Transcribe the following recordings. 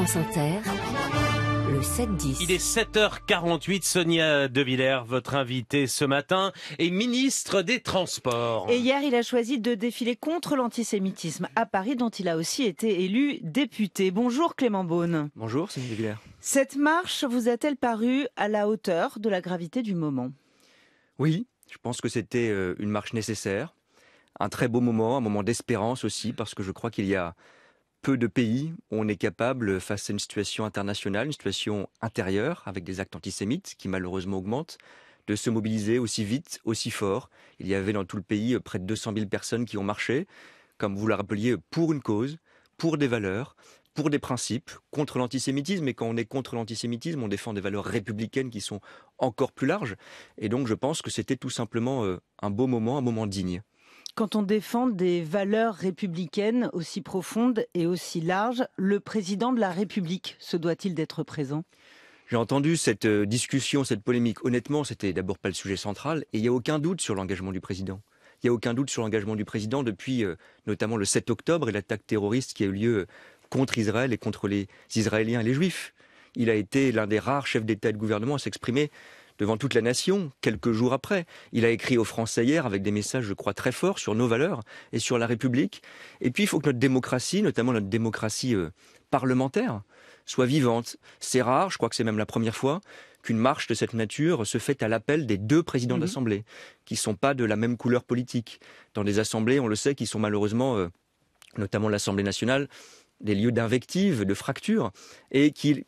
Le 7-10. Il est 7h48, Sonia De Villers, votre invitée ce matin, est ministre des Transports. Et hier, il a choisi de défiler contre l'antisémitisme à Paris, dont il a aussi été élu député. Bonjour Clément Beaune. Bonjour Sonia De Villers. Cette marche vous a-t-elle paru à la hauteur de la gravité du moment Oui, je pense que c'était euh, une marche nécessaire, un très beau moment, un moment d'espérance aussi, parce que je crois qu'il y a peu de pays, on est capable, face à une situation internationale, une situation intérieure, avec des actes antisémites qui malheureusement augmentent, de se mobiliser aussi vite, aussi fort. Il y avait dans tout le pays près de 200 000 personnes qui ont marché, comme vous le rappeliez, pour une cause, pour des valeurs, pour des principes, contre l'antisémitisme. Et quand on est contre l'antisémitisme, on défend des valeurs républicaines qui sont encore plus larges. Et donc je pense que c'était tout simplement euh, un beau moment, un moment digne. Quand on défend des valeurs républicaines aussi profondes et aussi larges, le président de la République se doit-il d'être présent j'ai entendu cette euh, discussion, cette polémique. Honnêtement, c'était d'abord pas le sujet central, et il n'y a aucun doute sur l'engagement du président. Il n'y a aucun doute sur l'engagement du président depuis euh, notamment le 7 octobre et l'attaque terroriste qui a eu lieu euh, contre Israël et contre les Israéliens et les Juifs. Il a été l'un des rares chefs d'État et de gouvernement à s'exprimer devant toute la nation quelques jours après. Il a écrit aux Français hier avec des messages, je crois, très forts sur nos valeurs et sur la République. Et puis, il faut que notre démocratie, notamment notre démocratie euh, parlementaire, soit vivante. C'est rare, je crois que c'est même la première fois qu'une marche de cette nature se fait à l'appel des deux présidents mhm. d'assemblée, qui ne sont pas de la même couleur politique. Dans des assemblées, on le sait, qui sont malheureusement, euh, notamment l'Assemblée nationale, des lieux d'invective, de fracture, et qui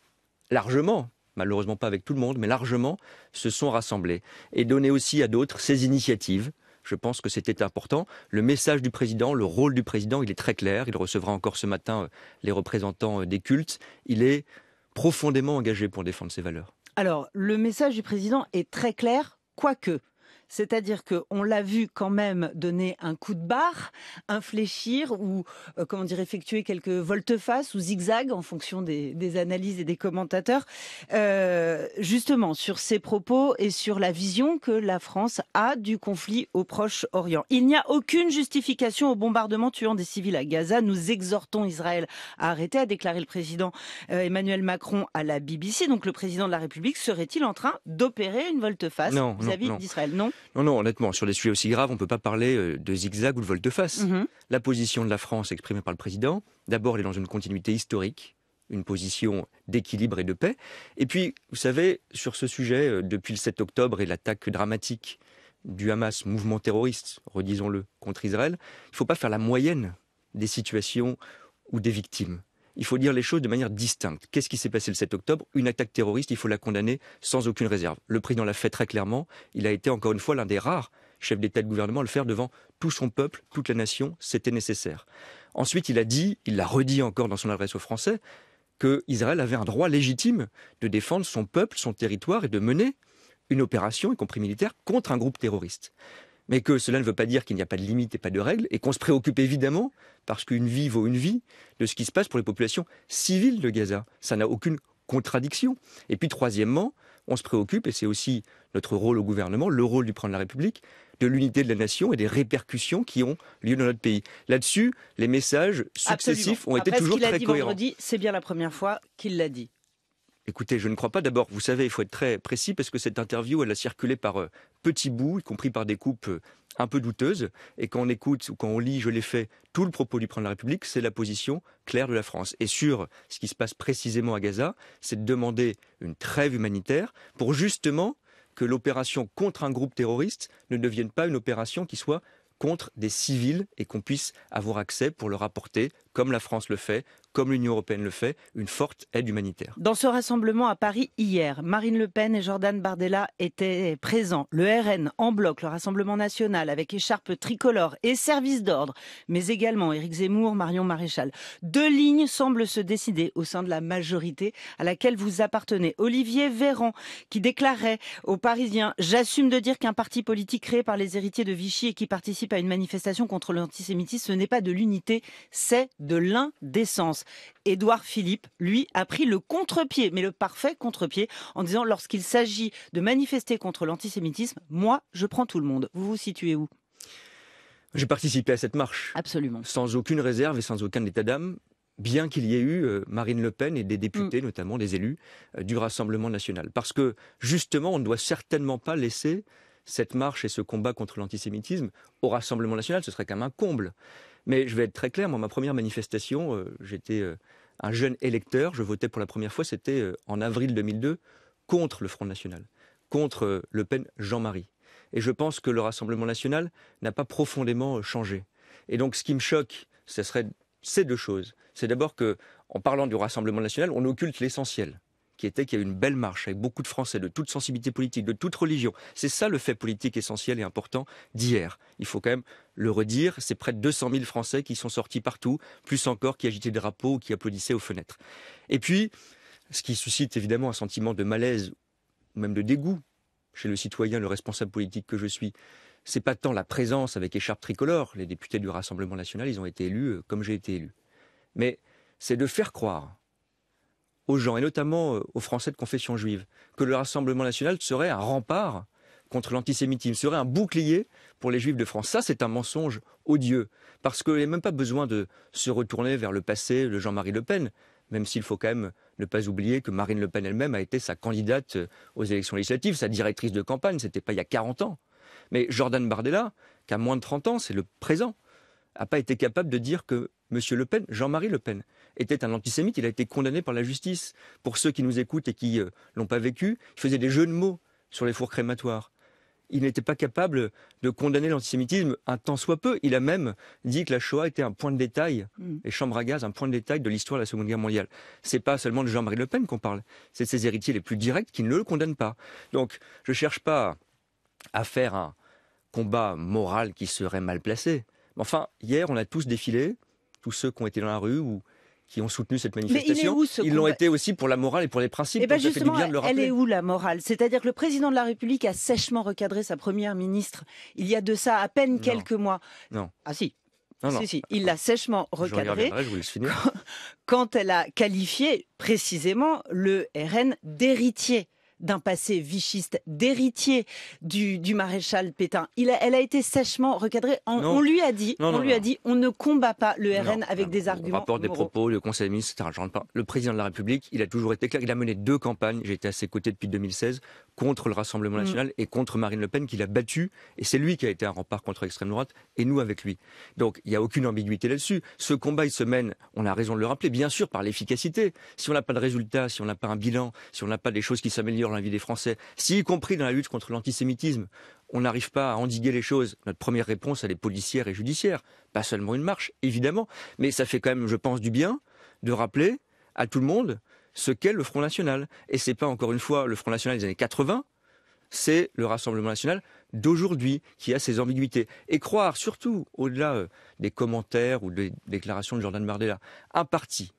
largement malheureusement pas avec tout le monde, mais largement, se sont rassemblés et donné aussi à d'autres ces initiatives. Je pense que c'était important. Le message du président, le rôle du président, il est très clair. Il recevra encore ce matin euh, les représentants euh, des cultes. Il est profondément engagé pour défendre ses valeurs. Alors, le message du président est très clair, quoique c'est-à-dire qu'on l'a vu quand même donner un coup de barre, infléchir ou, euh, comment dire, effectuer quelques volte-face ou zigzags en fonction des, analyses et des commentateurs, euh, justement sur ses propos et sur la vision que la France a du conflit au Proche-Orient. Il n'y a aucune justification au bombardement tuant des civils à Gaza. Nous exhortons Israël à arrêter, a déclaré le président euh, Emmanuel Macron à la BBC. Donc le président de la République serait-il en train d'opérer une volte-face vis-à-vis d'Israël Non. Non, non, honnêtement, sur des sujets aussi graves, on ne peut pas parler euh, de zigzag ou de volte-face. Mhm. La position de la France exprimée par le président, d'abord, elle est dans une continuité historique, une position d'équilibre et de paix. Et puis, vous savez, sur ce sujet, euh, depuis le 7 octobre et l'attaque dramatique du Hamas, mouvement terroriste, redisons-le, contre Israël, il ne faut pas faire la moyenne des situations ou des victimes il faut dire les choses de manière distincte. Qu'est-ce qui s'est passé le 7 octobre Une attaque terroriste, il faut la condamner sans aucune réserve. Le président l'a fait très clairement. Il a été encore une fois l'un des rares chefs d'État et de gouvernement à le faire devant tout son peuple, toute la nation. C'était nécessaire. Ensuite, il a dit, il l'a redit encore dans son adresse aux Français, que Israël avait un droit légitime de défendre son peuple, son territoire et de mener une opération, y compris militaire, contre un groupe terroriste mais que cela ne veut pas dire qu'il n'y a pas de limite et pas de règles, et qu'on se préoccupe évidemment, parce qu'une vie vaut une vie, de ce qui se passe pour les populations civiles de Gaza. Ça n'a aucune contradiction. Et puis troisièmement, on se préoccupe, et c'est aussi notre rôle au gouvernement, le rôle du président de la République, de l'unité de la nation et des répercussions qui ont lieu dans notre pays. Là-dessus, les messages successifs ont été Après, toujours a dit cohérents. c'est bien la première fois qu'il l'a dit. Écoutez, je ne crois pas. D'abord, vous savez, il faut être très précis parce que cette interview, elle a circulé par euh, petits bouts, y compris par des coupes euh, un peu douteuses. Et quand on écoute ou quand on lit, je l'ai fait, tout le propos du président de la République, c'est la position claire de la France. Et sur ce qui se passe précisément à Gaza, c'est de demander une trêve humanitaire pour justement que l'opération contre un groupe terroriste ne devienne pas une opération qui soit contre des civils et qu'on puisse avoir accès pour leur apporter, comme la France le fait, comme l'Union européenne le fait, une forte aide humanitaire. Dans ce rassemblement à Paris hier, Marine Le Pen et Jordan Bardella étaient présents. Le RN en bloc, le Rassemblement national avec écharpe tricolore et service d'ordre, mais également Éric Zemmour, Marion Maréchal. Deux lignes semblent se décider au sein de la majorité à laquelle vous appartenez. Olivier Véran, qui déclarait aux Parisiens J'assume de dire qu'un parti politique créé par les héritiers de Vichy et qui participe à une manifestation contre l'antisémitisme, ce n'est pas de l'unité, c'est de l'indécence. Edouard Édouard Philippe, lui, a pris le contre-pied, mais le parfait contre-pied, en disant lorsqu'il s'agit de manifester contre l'antisémitisme, moi, je prends tout le monde. Vous vous situez où J'ai participé à cette marche. Absolument. Sans aucune réserve et sans aucun état d'âme bien qu'il y ait eu euh, Marine Le Pen et des députés, mm. notamment des élus euh, du Rassemblement national. Parce que justement, on ne doit certainement pas laisser cette marche et ce combat contre l'antisémitisme au Rassemblement national, ce serait quand même un comble. Mais je vais être très clair, moi, ma première manifestation, euh, j'étais euh, un jeune électeur, je votais pour la première fois, c'était euh, en avril 2002, contre le Front National, contre Le Pen Jean-Marie. Et je pense que le Rassemblement National n'a pas profondément changé. Et donc ce qui me choque, ce serait ces deux choses. C'est d'abord que, en parlant du Rassemblement National, on occulte l'essentiel qui était qu'il y a une belle marche avec beaucoup de Français de toute sensibilité politique, de toute religion. C'est ça le fait politique essentiel et important d'hier. Il faut quand même le redire, c'est près de 200 000 Français qui sont sortis partout, plus encore qui agitaient des drapeaux ou qui applaudissaient aux fenêtres. Et puis, ce qui suscite évidemment un sentiment de malaise, même de dégoût chez le citoyen, le responsable politique que je suis, c'est pas tant la présence avec écharpe tricolore, les députés du Rassemblement national, ils ont été élus euh, comme j'ai été élu, mais c'est de faire croire aux gens, et notamment euh, aux Français de confession juive, que le Rassemblement national serait un rempart contre l'antisémitisme, serait un bouclier pour les juifs de France. Ça, c'est un mensonge odieux, parce qu'il n'y a même pas besoin de se retourner vers le passé le Jean-Marie Le Pen, même s'il faut quand même ne pas oublier que Marine Le Pen elle-même a été sa candidate euh, aux élections législatives, sa directrice de campagne, c'était pas il y a 40 ans. Mais Jordan Bardella, qui a moins de 30 ans, c'est le présent n'a pas été capable de dire que M. Le Pen, Jean-Marie Le Pen, était un antisémite. Il a été condamné par la justice. Pour ceux qui nous écoutent et qui euh, l'ont pas vécu, il faisait des jeux de mots sur les fours crématoires. Il n'était pas capable de condamner l'antisémitisme un tant soit peu. Il a même dit que la Shoah était un point de détail, mm. et Chambre à gaz, un point de détail de l'histoire de la Seconde Guerre mondiale. C'est pas seulement de Jean-Marie Le Pen qu'on parle. C'est de ses héritiers les plus directs qui ne le condamnent pas. Donc, je cherche pas à faire un combat moral qui serait mal placé. Enfin, hier, on a tous défilé, tous ceux qui ont été dans la rue ou qui ont soutenu cette manifestation. ils l'ont été aussi pour la morale et pour les principes. Et eh ben, justement, bien elle est où la morale C'est-à-dire que le président de la République a sèchement recadré sa première ministre il y a de ça à peine quelques mois. Non. Ah si. Il l'a sèchement recadré quand elle a qualifié précisément le RN d'héritier d'un passé vichiste, d'héritier du, maréchal Pétain. Il elle a été sèchement recadrée. on lui a dit, on lui a dit, on ne combat pas le RN avec des arguments. Rapport des propos, le Conseil des ministres, pas. Le président de la République, il a toujours été clair. Il a mené deux campagnes. J'ai été à ses côtés depuis 2016 contre le Rassemblement mm. national et contre Marine Le Pen, qu'il a battu. Et c'est lui qui a été un rempart contre l'extrême droite et nous avec lui. Donc il n'y a aucune ambiguïté là-dessus. Ce combat, il se mène, on a raison de le rappeler, bien sûr, par l'efficacité. Si on n'a pas de résultat, si on n'a pas un bilan, si on n'a pas des choses qui s'améliorent la vie des Français. Si, y compris dans la lutte contre l'antisémitisme, on n'arrive pas à endiguer les choses, notre première réponse, elle est policière et judiciaire. Pas seulement une marche, évidemment. Mais ça fait quand même, je pense, du bien de rappeler à tout le monde ce qu'est le Front National. Et n'est pas, encore une fois, le Front National des années 80, c'est le Rassemblement national d'aujourd'hui qui a ses ambiguïtés. Et croire, surtout au-delà euh, des commentaires ou des déclarations de Jordan Bardella, un parti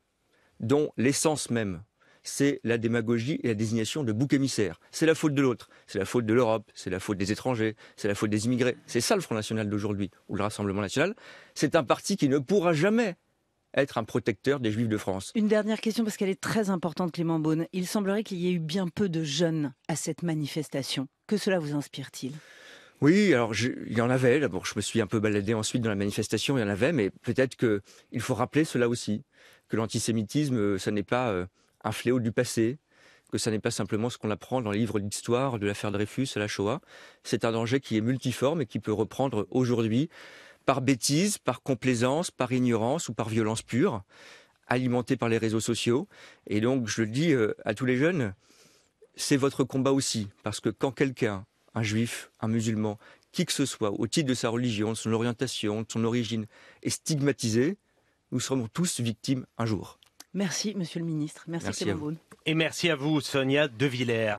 dont l'essence même c'est la démagogie et la désignation de bouc émissaire. C'est la faute de l'autre, c'est la faute de l'Europe, c'est la faute des étrangers, c'est la faute des immigrés. C'est ça le Front National d'aujourd'hui, ou le Rassemblement National. C'est un parti qui ne pourra jamais être un protecteur des Juifs de France. Une dernière question, parce qu'elle est très importante, Clément Beaune. Il semblerait qu'il y ait eu bien peu de jeunes à cette manifestation. Que cela vous inspire-t-il oui, alors il y en avait. D'abord, je me suis un peu baladé ensuite dans la manifestation, il y en avait, mais peut-être qu'il faut rappeler cela aussi, que l'antisémitisme, euh, ça n'est pas euh, un fléau du passé, que ça n'est pas simplement ce qu'on apprend dans les livres d'histoire de l'affaire Dreyfus à la Shoah. C'est un danger qui est multiforme et qui peut reprendre aujourd'hui par bêtise, par complaisance, par ignorance ou par violence pure, alimenté par les réseaux sociaux. Et donc, je le dis euh, à tous les jeunes, c'est votre combat aussi, parce que quand quelqu'un, un juif, un musulman, qui que ce soit, au titre de sa religion, de son orientation, de son origine, est stigmatisé, nous serons tous victimes un jour. Merci, monsieur le ministre. Merci, à vous. Et merci à vous, Sonia De Villers.